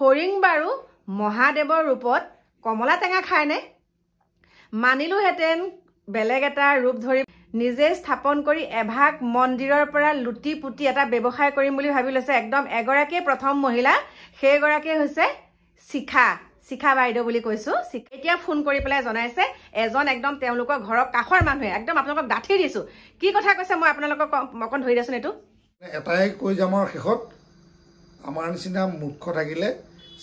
খৰিং বাৰু মহাদেৱৰ ৰূপত কমলা টেঙা খায়নে মানিলোহেঁতেন বেলেগ এটা ৰূপ ধৰি নিজে স্থাপন কৰি এভাগ মন্দিৰৰ পৰা লুটি পুতি এটা ব্যৱসায় কৰিম বুলি ভাবি লৈছে একদম এগৰাকীয়ে প্ৰথম মহিলা সেইগৰাকীয়ে হৈছে শিখা শিখা বাইদেউ বুলি কৈছোঁ এতিয়া ফোন কৰি পেলাই জনাইছে এজন একদম তেওঁলোকৰ ঘৰৰ কাষৰ মানুহে একদম আপোনালোকক গাঁঠি দিছোঁ কি কথা কৈছে মই আপোনালোকক অকণ ধৰি দিয়াচোন এইটো এটাই কৈ যাম আৰু শেষত আমাৰ নিচিনা মূৰ্খ থাকিলে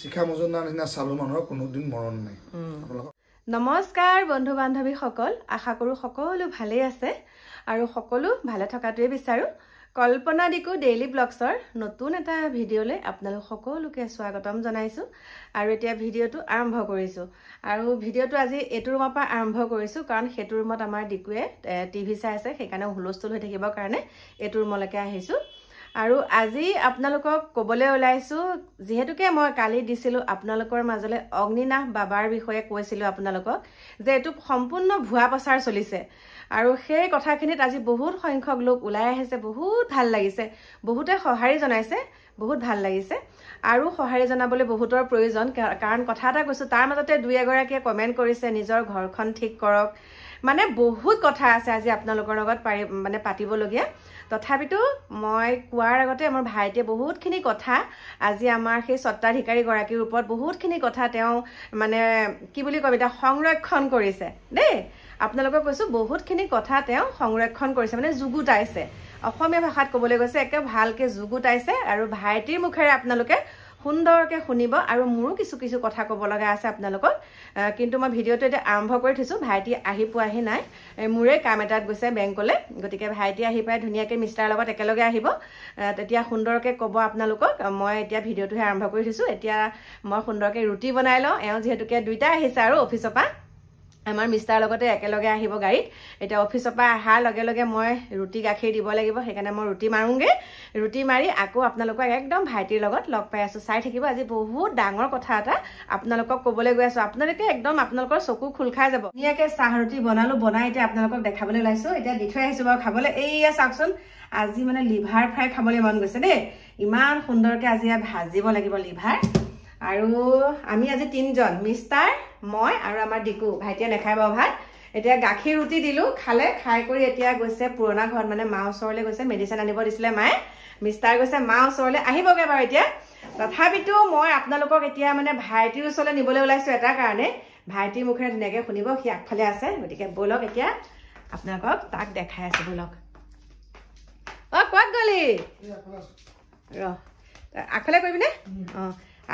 নমস্কাৰ বন্ধু বান্ধৱীসকল আশা কৰোঁ সকলো ভালেই আছে আৰু সকলো ভালে থকাটোৱে বিচাৰোঁ কল্পনা ডিকু ডেইলি ব্লগছৰ নতুন এটা ভিডিঅ'লৈ আপোনালোক সকলোকে স্বাগতম জনাইছোঁ আৰু এতিয়া ভিডিঅ'টো আৰম্ভ কৰিছোঁ আৰু ভিডিঅ'টো আজি এইটো ৰুমৰ পৰা আৰম্ভ কৰিছোঁ কাৰণ সেইটো ৰুমত আমাৰ ডিকুৱে টিভি চাই আছে সেইকাৰণে হুলস্থুল হৈ থাকিবৰ কাৰণে এইটো ৰুমলৈকে আহিছোঁ আৰু আজি আপোনালোকক ক'বলৈ ওলাইছোঁ যিহেতুকে মই কালি দিছিলোঁ আপোনালোকৰ মাজলৈ অগ্নিনাথ বাবাৰ বিষয়ে কৈছিলোঁ আপোনালোকক যে এইটো সম্পূৰ্ণ ভুৱা প্ৰচাৰ চলিছে আৰু সেই কথাখিনিত আজি বহুত সংখ্যক লোক ওলাই আহিছে বহুত ভাল লাগিছে বহুতে সঁহাৰি জনাইছে বহুত ভাল লাগিছে আৰু সঁহাৰি জনাবলৈ বহুতৰ প্ৰয়োজন কাৰণ কথা এটা কৈছোঁ তাৰ মাজতে দুই এগৰাকীয়ে কমেণ্ট কৰিছে নিজৰ ঘৰখন ঠিক কৰক মানে বহুত কথা আছে আজি আপোনালোকৰ লগত পাৰি মানে পাতিবলগীয়া তথাপিতো মই কোৱাৰ আগতে আমাৰ ভাইটিয়ে বহুতখিনি কথা আজি আমাৰ সেই স্বত্বাধিকাৰীগৰাকীৰ ওপৰত বহুতখিনি কথা তেওঁ মানে কি বুলি কয় এতিয়া সংৰক্ষণ কৰিছে দেই আপোনালোকক কৈছোঁ বহুতখিনি কথা তেওঁ সংৰক্ষণ কৰিছে মানে যুগুতাইছে অসমীয়া ভাষাত ক'বলৈ গৈছে একে ভালকৈ যুগুতাইছে আৰু ভাইটিৰ মুখেৰে আপোনালোকে সুন্দৰকৈ শুনিব আৰু মোৰো কিছু কিছু কথা ক'ব লগা আছে আপোনালোকক কিন্তু মই ভিডিঅ'টো এতিয়া আৰম্ভ কৰি থৈছোঁ ভাইটি আহি পোৱাহি নাই মোৰে কাম এটাত গৈছে বেংকলৈ গতিকে ভাইটি আহি পাই ধুনীয়াকৈ মিষ্টাৰৰ লগত একেলগে আহিব তেতিয়া সুন্দৰকৈ ক'ব আপোনালোকক মই এতিয়া ভিডিঅ'টোহে আৰম্ভ কৰি থৈছোঁ এতিয়া মই সুন্দৰকৈ ৰুটি বনাই লওঁ এওঁ যিহেতুকে দুইটাই আহিছে আৰু অফিচৰ পৰা আমাৰ মিষ্টাৰ লগতে একেলগে আহিব গাড়ীত এতিয়া অফিচৰ পৰা অহাৰ লগে লগে মই ৰুটি গাখীৰ দিব লাগিব সেইকাৰণে মই ৰুটি মাৰোঁগৈ ৰুটি মাৰি আকৌ আপোনালোকক একদম ভাইটিৰ লগত লগ পাই আছোঁ চাই থাকিব আজি বহুত ডাঙৰ কথা এটা আপোনালোকক ক'বলৈ গৈ আছোঁ আপোনালোকে একদম আপোনালোকৰ চকু খোল খাই যাব ধুনীয়াকৈ চাহ ৰুটি বনালোঁ বনাই এতিয়া আপোনালোকক দেখাবলৈ ওলাইছোঁ এতিয়া দি থৈ আহিছোঁ বাৰু খাবলৈ এইয়া চাওকচোন আজি মানে লিভাৰ ফ্ৰাই খাবলৈ মন গৈছে দেই ইমান সুন্দৰকৈ আজি ভাজিব লাগিব লিভাৰ আৰু আমি আজি তিনিজন মিষ্টাৰ মই আৰু আমাৰ ডিকু ভাইটিয়ে নেখাই বাৰু ভাত এতিয়া গাখীৰ ৰুটি দিলোঁ খালে খাই কৰি এতিয়া গৈছে পুৰণা ঘৰত মানে মা ওচৰলৈ গৈছে মেডিচিন আনিব দিছিলে মায়ে মিষ্টাৰ গৈছে মা ওচৰলৈ আহিবগৈ বাৰু এতিয়া তথাপিতো মই আপোনালোকক এতিয়া মানে ভাইটিৰ ওচৰলৈ নিবলৈ ওলাইছোঁ এটা কাৰণে ভাইটিৰ মুখেৰে ধুনীয়াকৈ শুনিব সি আগফালে আছে গতিকে ব'লক এতিয়া আপোনালোকক তাক দেখাই আছে ব'লক অ' ক'ত গ'লি ৰ আগফালে কৰিবিনে অ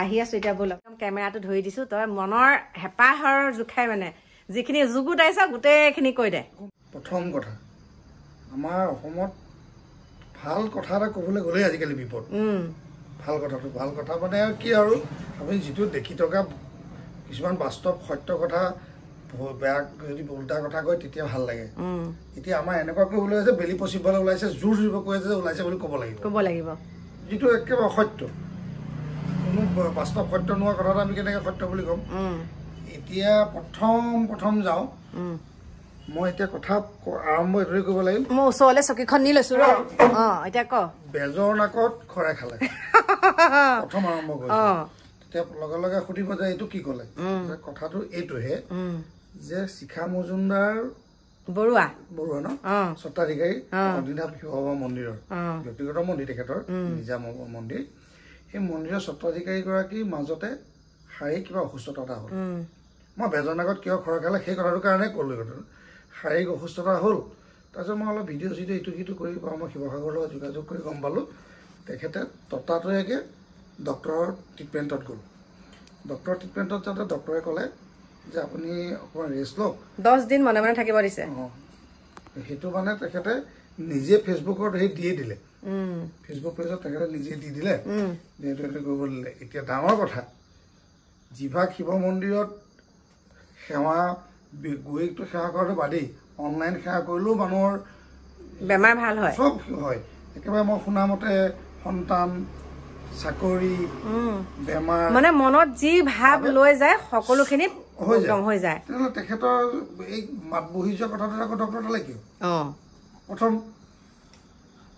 আহি আছো এতিয়া বলক একদম কেমেৰাটো ধৰি দিছো তই মনৰ হেঁপাহৰ জোখাই মানে যিখিনি যুগুটাইছ গোটেইখিনি কৈ দে প্ৰথম কথা আমাৰ অসমত ভাল কথা এটা ক'বলৈ গ'লেই আজিকালি বিপদ ভাল কথাটো ভাল কথা মানে কি আৰু আমি যিটো দেখি থকা কিছুমান বাস্তৱ সত্য কথা বেয়া যদি উল্টা কথা কয় তেতিয়া ভাল লাগে এতিয়া আমাৰ এনেকুৱাকৈ ওলাইছে আছে বেলি পচিবলৈ ওলাইছে জোৰ জোৰ কৈ আছে ওলাইছে বুলি ক'ব লাগিব ক'ব লাগিব যিটো একেবাৰে অসত্য় কোনো বাস্তৱ সত্য নোহোৱা কথাটো আমি কেনেকে সত্য বুলি কম এতিয়া প্ৰথম প্ৰথম যাওঁ মই এতিয়া কথা আৰম্ভ এইটো কৰিব লাগিল মই ওচৰলৈ চকীখন নি লৈছো ৰ এতিয়া ক বেজৰ নাকত খৰাই খালে প্ৰথম আৰম্ভ কৰিছো তেতিয়া লগে লগে সুধিব যে এইটো কি ক'লে কথাটো এইটোহে যে শিখা মজুমদাৰ বৰুৱা বৰুৱা ন স্বত্বাধিকাৰী অধিনাথ শিৱসভা মন্দিৰৰ ব্যক্তিগত মন্দিৰ তেখেতৰ নিজা মন্দিৰ সেই মন্দিৰৰ স্বত্বাধিকাৰীগৰাকীৰ মাজতে শাৰীৰিক কিবা অসুস্থতা এটা হ'ল মই বেজনৰ আগত কিয় খৰ খালে সেই কথাটোৰ কাৰণে ক'লোঁ শাৰীৰিক অসুস্থতা হ'ল তাৰপিছত মই অলপ ভিডিঅ' চিডিঅ' ইটো সিটো কৰি বা মই শিৱসাগৰৰ লগত যোগাযোগ কৰি গম পালোঁ তেখেতে ততাতৈয়াকৈ ডক্টৰৰ ট্ৰিটমেণ্টত গ'ল ডক্টৰৰ ট্ৰিটমেণ্টত যাওঁতে ডক্টৰে ক'লে যে আপুনি অকণমান ৰেষ্ট লওক দহ দিন মনে মনে থাকিব দিছে অঁ সেইটো মানে তেখেতে নিজে ফেচবুকত সেই দিয়ে দিলে ফেচবুক পেজত তেখেতে নিজে দি দিলে নেটৱৰ্কে কৰিব দিলে এতিয়া ডাঙৰ কথা যিভাগ শিৱ মন্দিৰত সেৱা গৈ সেৱা কৰাটো বাদেই অনলাইন সেৱা কৰিলেও মানুহৰ বেমাৰ ভাল হয় চব হয় একেবাৰে মই শুনা মতে সন্তান চাকৰি বেমাৰ মানে মনত যি ভাৱ লৈ যায় সকলোখিনি তেখেতৰ এই মাত বহি যোৱা কথাটো আকৌ ডক্তৰ প্ৰথম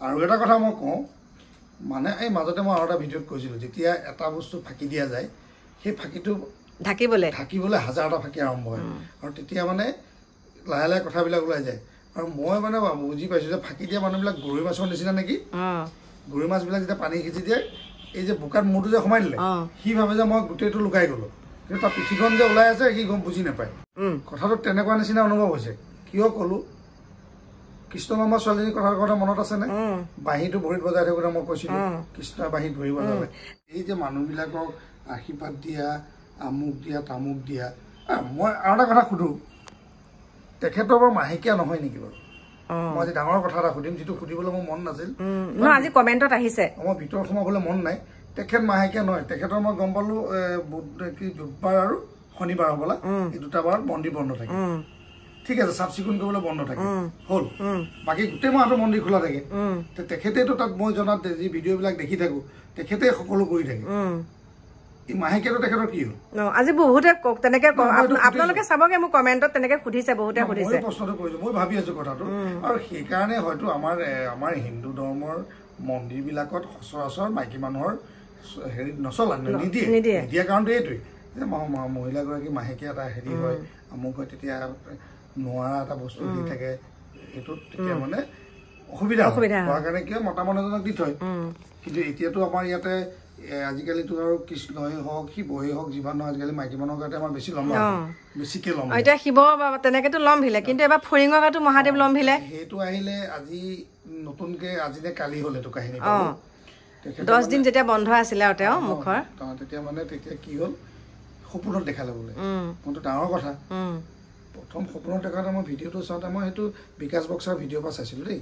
আৰু এটা কথা মই কওঁ মানে এই মাজতে মই আৰু এটা ভিডিঅ'ত কৈছিলোঁ যেতিয়া এটা বস্তু ফাঁকি দিয়া যায় সেই ফাঁকিটো ঢাকিবলৈ ঢাকিবলৈ হাজাৰটা ফাঁকি আৰম্ভ হয় আৰু তেতিয়া মানে লাহে লাহে কথাবিলাক ওলাই যায় আৰু মই মানে বুজি পাইছোঁ যে ফাঁকি দিয়া মানুহবিলাক গৰৈ মাছৰ নিচিনা নেকি গৰৈ মাছবিলাক যেতিয়া পানী সিঁচি দিয়ে এই যে বোকাত মূৰটো যে সোমাই দিলে সি ভাবে যে মই গোটেইটো লুকাই গ'লো কিন্তু তাৰ পিঠিখন যে ওলাই আছে সি গম বুজি নাপায় কথাটো তেনেকুৱা নিচিনা অনুভৱ হৈছে কিয় ক'লো কৃষ্ণ মামা ছোৱালীজনীৰ কথাৰ কথা মনত আছেনে বাঁহীটো ভৰিত বজাই থাকোঁতে মই কৈছিলো কৃষ্ণ বাঁহী ধৰিব লাগে এই যে মানুহবিলাকক আশীৰ্বাদ দিয়া আমুক দিয়া তামুক দিয়া মই আৰু এটা কথা সুধো তেখেতৰ বাৰু মাহেকীয়া নহয় নেকি বাৰু মই আজি ডাঙৰ কথা এটা সুধিম যিটো সুধিবলৈ মোৰ মন নাছিল সোমাবলৈ মন নাই তেখেত মাহেকীয়া নহয় তেখেতৰ মই গম পালো বুধ বুধবাৰ আৰু শনিবাৰ হবলা এই দুটা বন্ধ থাকে ঠিক আছে চাফ চিকুণ কৰিবলৈ বন্ধ থাকে হল বাকী গোটেই মাহটো মন্দিৰ খোলা থাকে তেখেতেতো তাক মই জনাত যি ভিডিঅ' দেখি থাকো তেখেতে সকলো কৰি থাকে হিন্দু ধৰ্মৰ মন্দিৰ বিলাকত সচৰাচৰ মাইকী মানুহৰ হেৰি নচলে নিদিয়ে নিদিয়া কাৰণটো মহিলাগৰাকী মাহেকীয়া এটা হেৰি হয় মোক হয় তেতিয়া নোৱাৰা এটা বস্তু দি থাকে সেইটোত তেতিয়া মানে অসুবিধা হোৱাৰ কাৰণে কিয় মতা মানুহ এজনক দি থয় কিন্তু এতিয়াতো আমাৰ ইয়াতে আজিকালিতো আৰু কৃষ্ণই হওক শিৱই হওক যিমান নহয় আজিকালি মাইকী মানুহৰ গাতে আমাৰ বেছি ল'ম বেছিকে ল'ম এতিয়া শিৱ তেনেকেতো ল'ম ভিলে কিন্তু এবাৰ ফুৰিঙৰ গাটো মহাদেৱ ল'ম ভিলে সেইটো আহিলে আজি নতুনকে আজি নে কালি হল এইটো কাহিনী দহ দিন যেতিয়া বন্ধ আছিলে আৰু তেওঁ মুখৰ তেতিয়া মানে তেতিয়া কি হ'ল সপোনত দেখালে বোলে কোনটো ডাঙৰ কথা প্ৰথম সপোনত দেখাতে মই ভিডিঅ'টো চাওঁতে মই সেইটো বিকাশ বক্সাৰ ভিডিঅ' পৰা চাইছিলোঁ দেই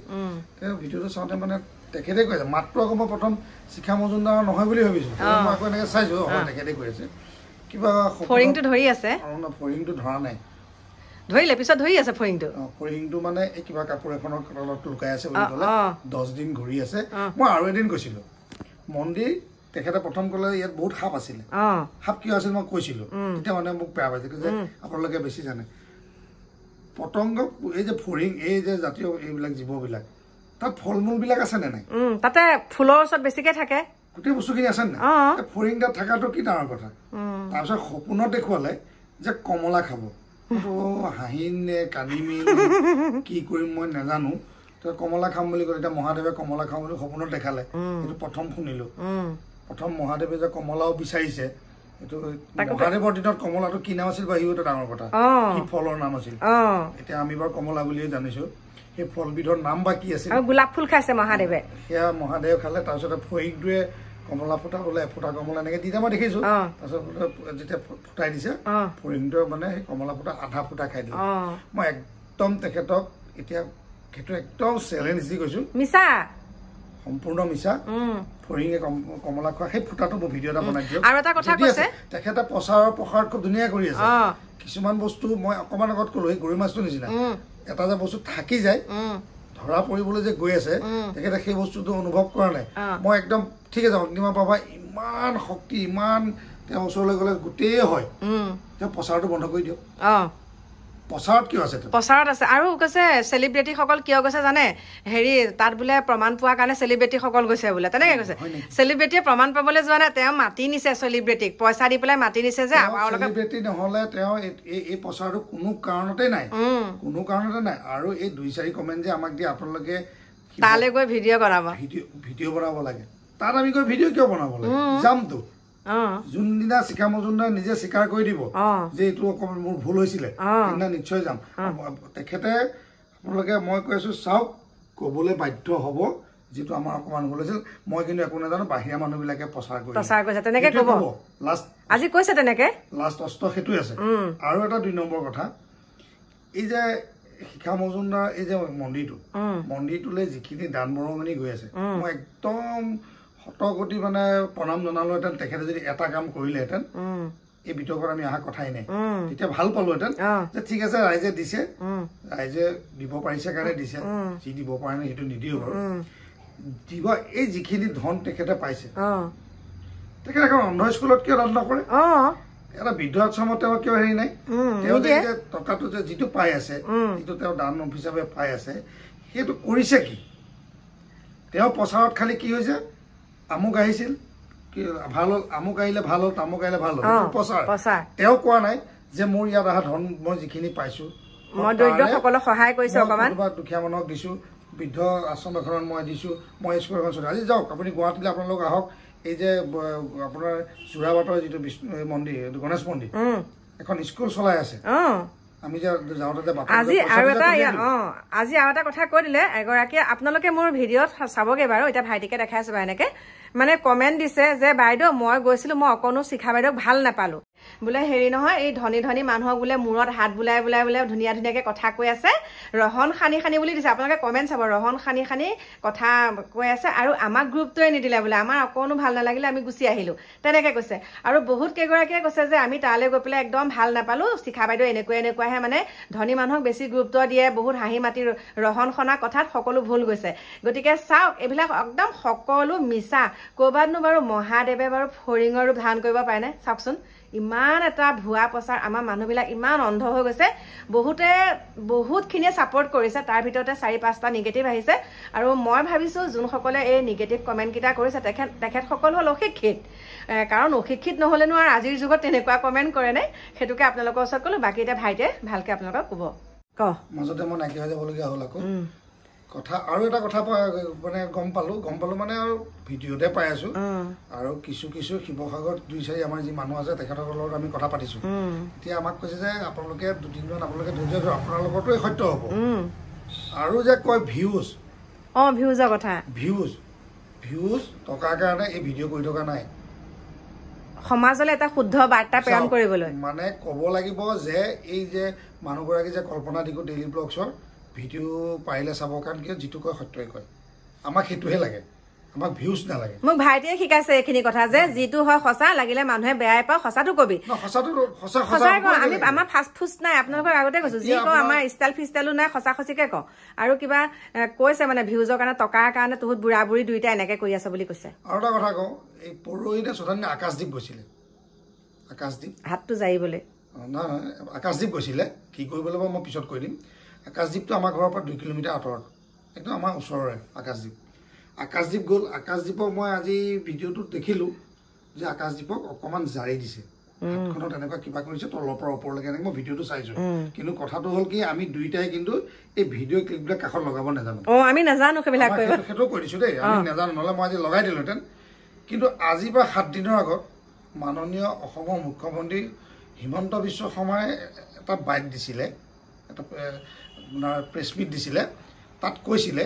ভিডিঅ'টো চাওঁতে মানে তেখেতে কৈছে মাত্ৰ আকৌ মই প্ৰথম শিখা মজুমদাৰ নহয় বুলি ভাবিছোঁ মই আকৌ এনেকৈ চাইছোঁ হয় তেখেতে কৈ আছে কিবা ফৰিংটো ধৰি আছে ফৰিংটো ধৰা নাই ধৰিলে পিছত ধৰি আছে ফৰিংটো ফৰিংটো মানে এই কিবা কাপোৰ এখনৰ তলত লুকাই আছে বুলি ক'লে দহ দিন ঘূৰি আছে মই আৰু এদিন গৈছিলোঁ মন্দিৰ তেখেতে প্ৰথম ক'লে ইয়াত বহুত সাপ আছিলে সাপ কিয় আছিল মই কৈছিলোঁ তেতিয়া মানে মোক বেয়া পাইছে যে আপোনালোকে বেছি জানে পতংগ এই যে ফৰিং এই যে জাতীয় এইবিলাক জীৱবিলাক তাত ফল মূলবিলাক আছে নে নাই তাতে ফুলৰ ওচৰত বেছিকে থাকে গোটেই বস্তুখিনি আছে নে নাই ফৰিং তাত থকাটো কি ডাঙৰ কথা তাৰপিছত সপোনত দেখুৱালে যে কমলা খাব হাঁহি নে কান্দিমি কি কৰিম মই নাজানো কমলা খাম বুলি ক'লে এতিয়া মহাদেৱে কমলা খাম বুলি সপোনত দেখালে সেইটো প্ৰথম শুনিলো প্ৰথম মহাদেৱে যে কমলাও বিচাৰিছে মহাদেৱ খালে তাৰপিছতে ফৰিঙটোৱে কমলা ফুটা বোলে এফুটা কমলা এনেকে দিনা মই দেখিছো তাৰপিছত যেতিয়া ফুটাই দিছে ফৰিঙটোৱে মানে কমলা ফুটা আধা ফুটা খাই দিয়ে মই একদম তেখেতক এতিয়া সেইটো একদম চেলেঞ্জ দি গৈছো মিছা সম্পূৰ্ণ মিছা ফৰিঙে কমলা খোৱা সেই ফুটাটো মোৰ ভিডিঅ' এটা বনাই দিয়ে তেখেতে প্ৰচাৰ প্ৰসাৰত খুব ধুনীয়া কৰি আছে কিছুমান বস্তু মই অকণমান আগত কলো সেই গৰৈ মাছটো নিচিনা এটা যে বস্তু থাকি যায় ধৰা পৰিবলৈ যে গৈ আছে তেখেতে সেই বস্তুটো অনুভৱ কৰা নাই মই একদম ঠিক আছে অগ্নিমা পাবা ইমান শক্তি ইমান তেওঁৰ ওচৰলৈ গ'লে গোটেই হয় তেওঁ প্ৰচাৰটো বন্ধ কৰি দিয়ক প্ৰচাৰত আছে আৰু কৈছে চেলিব্ৰিটিসকল কিয় গৈছে জানে হেৰি তাত বোলে প্ৰমাণ পোৱাৰ কাৰণে চেলিব্ৰিটিসকল গৈছে বোলে তেনেকৈ কৈছে চেলিব্ৰিটিয়ে প্ৰমাণ পাবলৈ যোৱা নাই তেওঁ মাতি নিছে চেলিব্ৰিটিক পইচা দি পেলাই মাতি নিছে যে চেলিব্ৰিটি নহ'লে তেওঁ এই প্ৰচাৰটো কোনো কাৰণতে নাই কোনো কাৰণতে নাই আৰু এই দুই চাৰি কমেণ্ট যে আমাক দি আপোনালোকে তালৈ গৈ ভিডিঅ' বনাব ভিডিঅ' বনাব লাগে তাত আমি গৈ ভিডিঅ' কিয় বনাব লাগে যামটো যোনদিনা শিখা মজুমদাৰে নিজে স্বীকাৰ কৰি দিব যে এইটো অকমান মোৰ ভুল হৈছিলে সেইদিনা নিশ্চয় যাম তেখেতে আপোনালোকে মই কৈ আছো চাওক কবলৈ বাধ্য হব যিটো আমাৰ অকমান ভুল হৈছিল মই কিন্তু একো নাজানো বাহিৰা মানুহবিলাকে প্ৰচাৰ কৰিছে তেনেকে লাষ্ট অস্ত্ৰ সেইটোৱে আছে আৰু এটা দুই নম্বৰ কথা এই যে শিখা মজুমদাৰ এই যে মন্দিৰটো মন্দিৰটোলৈ যিখিনি দান বৰঙণি গৈ আছে মই একদম শতকোটি মানে প্ৰণাম জনালোহেঁতেন তেখেতে যদি এটা কাম কৰিলেহেঁতেন এই বিতৰ্কত আমি অহা কথাই নাই তেতিয়া ভাল পালোহেঁতেন যে ঠিক আছে ৰাইজে দিছে ৰাইজে দিব পাৰিছে কাৰণে দিছে যি দিব পাৰে নাই সেইটো নিদিও বাৰু দিব এই যিখিনি ধন তেখেতে পাইছে তেখেতে এখন অন্ধ স্কুলত কিয় দণ্ড নকৰে এটা বৃদ্ধ আশ্ৰমত তেওঁ কিয় হেৰি নাই তেওঁ যে টকাটো যে যিটো পাই আছে যিটো তেওঁ দান হিচাপে পাই আছে সেইটো কৰিছে কি তেওঁ প্ৰচাৰত খালি কি হৈছে আমুক আহিছিল ভাল হল আমুক আহিলে ভাল হল তামুক আহিলে ভাল হল প্ৰচাৰ তেওঁ কোৱা নাই যে মোৰ ইয়াত অহা ধন মই যিখিনি পাইছো দুখীয়া মানুহক দিছো বৃদ্ধ আশ্ৰম এখনত মই দিছো মই স্কুল আজি যাওক আপুনি গুৱাহাটীলৈ আপোনালোক আহক এই যে আপোনাৰ যোৰাবাটৰ যিটো বিষ্ণু মন্দিৰ গণেশ মন্দিৰ এখন স্কুল চলাই আছে আজি আৰু এটা আজি আৰু এটা কথা কৈ দিলে এগৰাকী আপোনালোকে মোৰ ভিডিঅ'ত চাবগৈ বাৰু এতিয়া ভাইটিকে দেখাইছো বাৰু এনেকে মানে কমেণ্ট দিছে যে বাইদেউ মই গৈছিলো মই অকণো শিখা বাইদেউক ভাল নাপালো বোলে হেৰি নহয় এই ধনী ধনী মানুহক বোলে মূৰত হাত বোলাই বোলাই বোলে ধুনীয়া ধুনীয়াকৈ কথা কৈ আছে ৰহন সানি সানি বুলি দিছে আপোনালোকে কমেণ্ট চাব ৰহন সানি সানি কথা কৈ আছে আৰু আমাক গ্ৰুপটোৱে নিদিলে বোলে আমাৰ অকণো ভাল নালাগিলে আমি গুচি আহিলোঁ তেনেকৈ কৈছে আৰু বহুত কেইগৰাকীয়ে কৈছে যে আমি তালৈ গৈ পেলাই একদম ভাল নাপালোঁ শিখা বাইদেউ এনেকুৱা এনেকুৱাহে মানে ধনী মানুহক বেছি গুৰুত্ব দিয়ে বহুত হাঁহি মাতি ৰহন সনা কথাত সকলো ভুল গৈছে গতিকে চাওক এইবিলাক একদম সকলো মিছা ক'ৰবাতনো বাৰু মহাদেৱে বাৰু ফৰিঙৰ ৰূপ ধাৰণ কৰিব পাৰেনে চাওকচোন ইমান এটা ভুৱা প্ৰচাৰ আমাৰ মানুহবিলাক ইমান অন্ধ হৈ গৈছে বহুতে বহুতখিনিয়ে ছাপৰ্ট কৰিছে তাৰ ভিতৰতে চাৰি পাঁচটা নিগেটিভ আহিছে আৰু মই ভাবিছোঁ যোনসকলে এই নিগেটিভ কমেণ্টকেইটা কৰিছে তেখেত তেখেতসকল হ'ল অশিক্ষিত কাৰণ অশিক্ষিত নহ'লেনো আৰু আজিৰ যুগত তেনেকুৱা কমেণ্ট কৰেনে সেইটোকে আপোনালোকৰ ওচৰত ক'লোঁ বাকী এতিয়া ভাইটিয়ে ভালকৈ আপোনালোকক ক'ব হ'ল কথা আৰু এটা কথা মানে গম পালো গম পালো মানে আৰু ভিডিঅতে পাই আছো আৰু কিছু কিছু শিৱসাগৰ দুই চাৰি আমাৰ যি মানুহ আছে তেখেতসকলৰ লগত আমি কথা পাতিছো এতিয়া আমাক কৈছে যে আপোনালোকে দুদিনমান আপোনালোকে ধৈৰ্য আপোনালোকৰতো সত্য হব আৰু যে কয় ভিউজ অঁ ভিউজৰ কথা ভিউজ ভিউজ টকাৰ কাৰণে এই ভিডিঅ' কৰি থকা নাই সমাজলৈ এটা শুদ্ধ বাৰ্তা প্ৰেৰণ কৰিবলৈ মানে ক'ব লাগিব যে এই যে মানুহগৰাকী যে কল্পনা দিগু ডেইলি ব্লগছৰ ভিডিঅ' পাৰিলে চাব কাৰণ কিয় যিটো কয় সত্যই কয় আমাক সেইটোহে লাগে আমাক ভিউজ নালাগে মোক ভাইটিয়ে শিকাইছে এইখিনি কথা যে যিটো হয় সঁচা লাগিলে মানুহে বেয়াই পাওঁ সঁচাটো কবি আমি আমাৰ ফাষ্ট ফুড নাই আপোনালোকৰ আগতে কৈছো যি কওঁ আমাৰ ষ্টাইল ফিষ্টাইলো নাই সঁচা সঁচিকে কওঁ আৰু কিবা কৈছে মানে ভিউজৰ কাৰণে টকাৰ কাৰণে তহুত বুঢ়া বুঢ়ী দুইটা এনেকে কৰি আছে বুলি কৈছে আৰু এটা কথা কওঁ এই পৰহিতে চৌধানী আকাশদ্বীপ গৈছিলে আকাশদ্বীপ হাতটো যাৰিবলৈ নাই আকাশদ্বীপ গৈছিলে কি কৰিবলৈ বাৰু মই পিছত কৈ দিম আকাশদ্বীপটো আমাৰ ঘৰৰ পৰা দুই কিলোমিটাৰ আঁতৰত একদম আমাৰ ওচৰৰে আকাশদ্বীপ আকাশদ্বীপ গ'ল আকাশদ্বীপক মই আজি ভিডিঅ'টোত দেখিলোঁ যে আকাশদ্বীপক অকণমান জাৰি দিছে হাতখনত এনেকুৱা কিবা কৰিছে তলৰ পৰা ওপৰলৈকে এনেকৈ মই ভিডিঅ'টো চাইছোঁ কিন্তু কথাটো হ'ল কি আমি দুইটাই কিন্তু এই ভিডিঅ' ক্লিপবিলাক কাষত লগাব নাজানো আমি নাজানো সেইটো কৈ দিছোঁ দেই আমি নাজানো নহ'লে মই আজি লগাই দিলোহেঁতেন কিন্তু আজিৰ পৰা সাত দিনৰ আগত মাননীয় অসমৰ মুখ্যমন্ত্ৰী হিমন্ত বিশ্ব শৰ্মাই এটা বাইক দিছিলে এটা আপোনাৰ প্ৰেছ মিট দিছিলে তাত কৈছিলে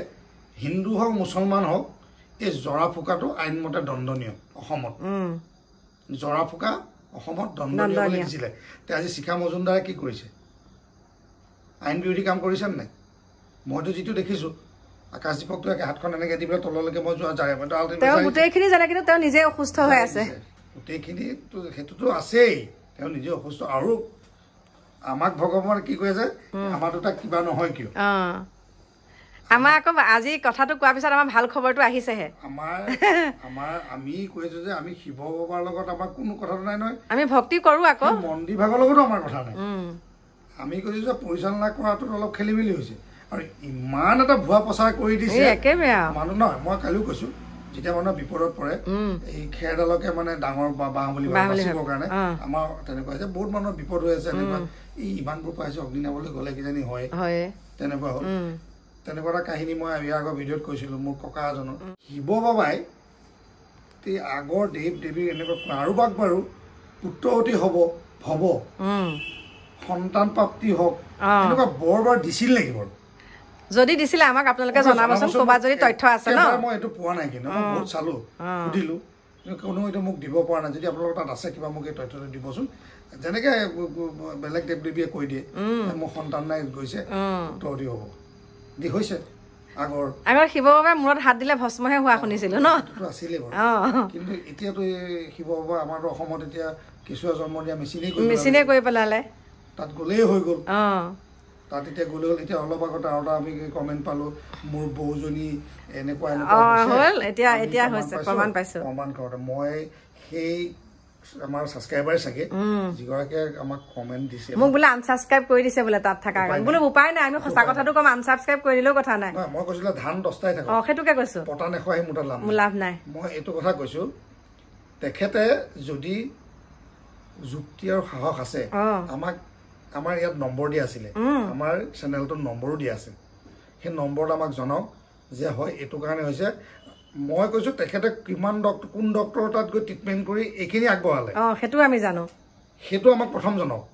হিন্দু হওক মুছলমান হওক এই জৰা ফুকাটো আইনমতে দণ্ডনীয় অসমত জৰা ফুকা অসমত দণ্ডনীয় বুলি দিছিলে তে আজি শিখা মজুমদাৰে কি কৰিছে আইন বিৰোধী কাম কৰিছে নাই মইতো যিটো দেখিছোঁ আকাশদীপকটো একে হাতখন এনেকে দি পেলাই তললৈকে মই যোৱা যায় কিন্তু তেওঁ নিজে অসুস্থ হৈ আছে গোটেইখিনিতো সেইটোতো আছেই তেওঁ নিজে অসুস্থ আৰু আমাক ভগৱানে কি কৈ আছে আমাৰ দুটা কিবা নহয় কিয় আমাৰ আকৌ আজি কথাটো কোৱাৰ পিছত আমাৰ ভাল খবৰটো আহিছেহে আমি শিৱ বাবাৰ লগত আমাৰ কোনো কথাটো নহয় আমি ভক্তি কৰো আকৌ মন্দিৰ ভাগৰ লগতো আমাৰ কথা নাই আমি কৈছো যে পৰিচালনা কৰাটো অলপ খেলি মেলি হৈছে আৰু ইমান এটা ভুৱা প্ৰচাৰ কৰি দিছে একেবাৰে মানুহ নহয় মই কালিও কৈছো কেতিয়াবা মানে বিপদত পৰে এই খেৰডালকে মানে ডাঙৰ বা বাঁহ বুলি বাচিবৰ কাৰণে আমাৰ তেনেকুৱা হৈছে বহুত মানুহৰ বিপদ হৈ আছে এনেকুৱা এই ইমানবোৰ পাইছো অগ্নি নাবলৈ গলে কিজানি হয় তেনেকুৱা হ'ল তেনেকুৱা এটা কাহিনী মই ইয়াৰ আগৰ ভিডিঅ'ত কৈছিলো মোৰ ককা এজনৰ শিৱ বাবাই আগৰ দেৱ দেৱীৰ এনেকুৱা কাৰোবাক বাৰু পুত্ৰৱতী হব ভৱ সন্তান প্ৰাপ্তি হওক এনেকুৱা বৰ বাৰ দিছিল নেকি বাৰু যদি দিছিলে আমাক আপোনালোকে জনাবচোন কবা যদি তথ্য আছে ন মই এটো পোৱা নাই কিন্তু মই বহুত চালো সুধিলো কোনো এটা মোক দিব পৰা নাই যদি আপোনালোকৰ তাত আছে কিবা মোক এই তথ্যটো দিবচোন যেনেকে বেলেগ দেৱ দেৱীয়ে কৈ দিয়ে মোৰ সন্তান নাই গৈছে উত্তৰ হ'ব দি হৈছে শিৱ বাবা মূৰত হাত দিলে ভস্মহে শুনিছিলো ন এতিয়াতো শিৱ বাবা আমাৰ অসমত এতিয়া কেঁচুৱা দিয়া তাত এতিয়া গলে হল এতিয়া অলপ আগত আৰু আমি কমেণ্ট পালো মোৰ বৌজনী এনেকুৱা প্ৰমাণ কৰোঁতে মই সেই মই এইটো কথা কৈছো তেখেতে যদি যুক্তি আৰু সাহস আছে আমাক আমাৰ ইয়াত নম্বৰ দিয়া আছিলে আমাৰ চেনেলটোত নম্বৰো দিয়া আছিল সেই নম্বৰত আমাক জনাওক যে হয় এইটো কাৰণে হৈছে মই কৈছোঁ তেখেতে কিমান ডক্টৰ কোন ডক্টৰৰ তাত গৈ ট্ৰিটমেণ্ট কৰি এইখিনি আগবঢ়ালে সেইটো আমি জানো সেইটো আমাক প্ৰথম জনাওক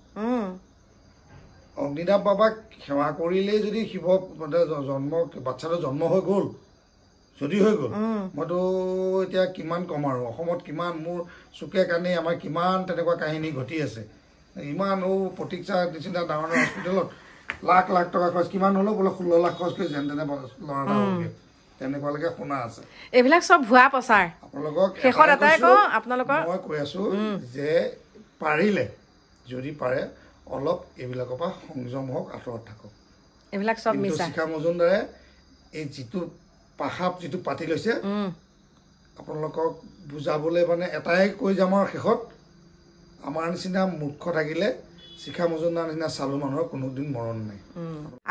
অগ্নিদাপ বাবাক সেৱা কৰিলেই যদি শিৱ জন্ম বাচ্ছাটো জন্ম হৈ গ'ল যদি হৈ গ'ল মইতো এতিয়া কিমান কম আৰু অসমত কিমান মোৰ চুকে কাণে আমাৰ কিমান তেনেকুৱা কাহিনী ঘটি আছে ইমান ও প্ৰতীক্ষা দিছিল ডাঙৰ ডাঙৰ হস্পিটেলত লাখ লাখ টকা খৰচ কিমান হ'লেও বোলে ষোল্ল লাখ খৰচ কৰি যেন তেনে ল'ৰা তেনেকুৱালৈকে শুনা মই কৈ আছোঁ যে পাৰিলে যদি পাৰে অলপ এইবিলাকৰ পৰা সংযম হওক আঁতৰত থাকক এইবিলাক চব শিখা মজুমদাৰে এই যিটো প্ৰসাৱ যিটো পাতি লৈছে আপোনালোকক বুজাবলৈ মানে এটাই কৈ যাম আৰু শেষত আমাৰ নিচিনা মূৰ্খ থাকিলে শিখা মজুমদাৰ নিচিনা চালু মানুহৰ কোনোদিন মৰণ নাই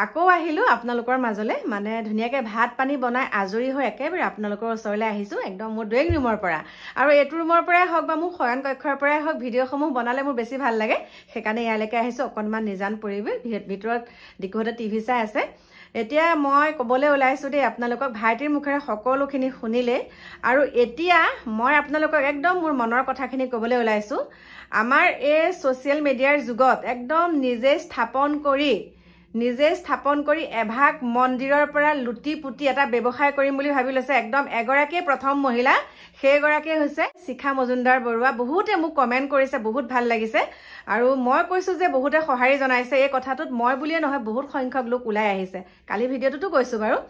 আকৌ আহিলো আপোনালোকৰ মাজলৈ মানে ধুনীয়াকৈ ভাত পানী বনাই আজৰি হৈ একেবাৰে আপোনালোকৰ ওচৰলৈ আহিছো একদম মোৰ ড্ৰয়িং ৰুমৰ পৰা আৰু এইটো ৰুমৰ পৰাই হওক বা মোৰ শয়ন কক্ষৰ পৰাই হওক ভিডিঅ'সমূহ বনালে মোৰ বেছি ভাল লাগে সেইকাৰণে ইয়ালৈকে আহিছো অকণমান নিজান পৰিৱেশ ভিতৰত দীঘতে টিভি চাই আছে এতিয়া মই ক'বলৈ ওলাইছোঁ দেই আপোনালোকক ভাইটিৰ মুখেৰে সকলোখিনি শুনিলেই আৰু এতিয়া মই আপোনালোকক একদম মোৰ মনৰ কথাখিনি ক'বলৈ ওলাইছোঁ আমাৰ এই ছ'চিয়েল মিডিয়াৰ যুগত একদম নিজে স্থাপন কৰি নিজে স্থাপন কৰি এভাগ মন্দিৰৰ পৰা লুটি পুতি এটা ব্যৱসায় কৰিম বুলি ভাবি লৈছে একদম এগৰাকী প্ৰথম মহিলা সেইগৰাকীয়ে হৈছে শিখা মজুমদাৰ বৰুৱা বহুতে মোক কমেণ্ট কৰিছে বহুত ভাল লাগিছে আৰু মই কৈছোঁ যে বহুতে সঁহাৰি জনাইছে এই কথাটোত মই বুলিয়ে নহয় বহুত সংখ্যক লোক ওলাই আহিছে কালি ভিডিঅ'টোতো কৈছোঁ বাৰু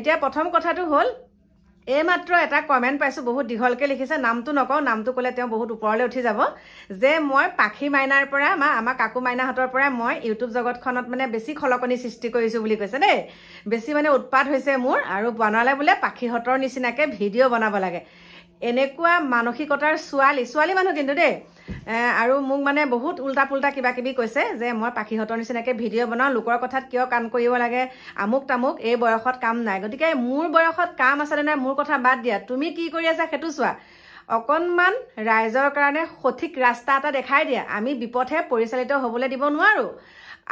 এতিয়া প্ৰথম কথাটো হ'ল এইমাত্ৰ এটা কমেণ্ট পাইছোঁ বহুত দীঘলকৈ লিখিছে নামটো নকওঁ নামটো ক'লে তেওঁ বহুত ওপৰলৈ উঠি যাব যে মই পাখি মাইনাৰ পৰা বা আমাৰ কাকু মাইনাহঁতৰ পৰা মই ইউটিউব জগতখনত মানে বেছি খলকনি সৃষ্টি কৰিছোঁ বুলি কৈছে দেই বেছি মানে উৎপাত হৈছে মোৰ আৰু বনালে বোলে পাখিহঁতৰ নিচিনাকৈ ভিডিঅ' বনাব লাগে এনেকুৱা মানসিকতাৰ ছোৱালী ছোৱালী মানুহ কিন্তু দেই আৰু মোক মানে বহুত উল্টা পুল্টা কিবা কিবি কৈছে যে মই পাখিহঁতৰ নিচিনাকৈ ভিডিঅ' বনাওঁ লোকৰ কথাত কিয় কাম কৰিব লাগে আমুক তামুক এই বয়সত কাম নাই গতিকে মোৰ বয়সত কাম আছেনে নাই মোৰ কথা বাদ দিয়া তুমি কি কৰি আছা সেইটো চোৱা অকণমান ৰাইজৰ কাৰণে সঠিক ৰাস্তা এটা দেখাই দিয়া আমি বিপথে পৰিচালিত হ'বলৈ দিব নোৱাৰোঁ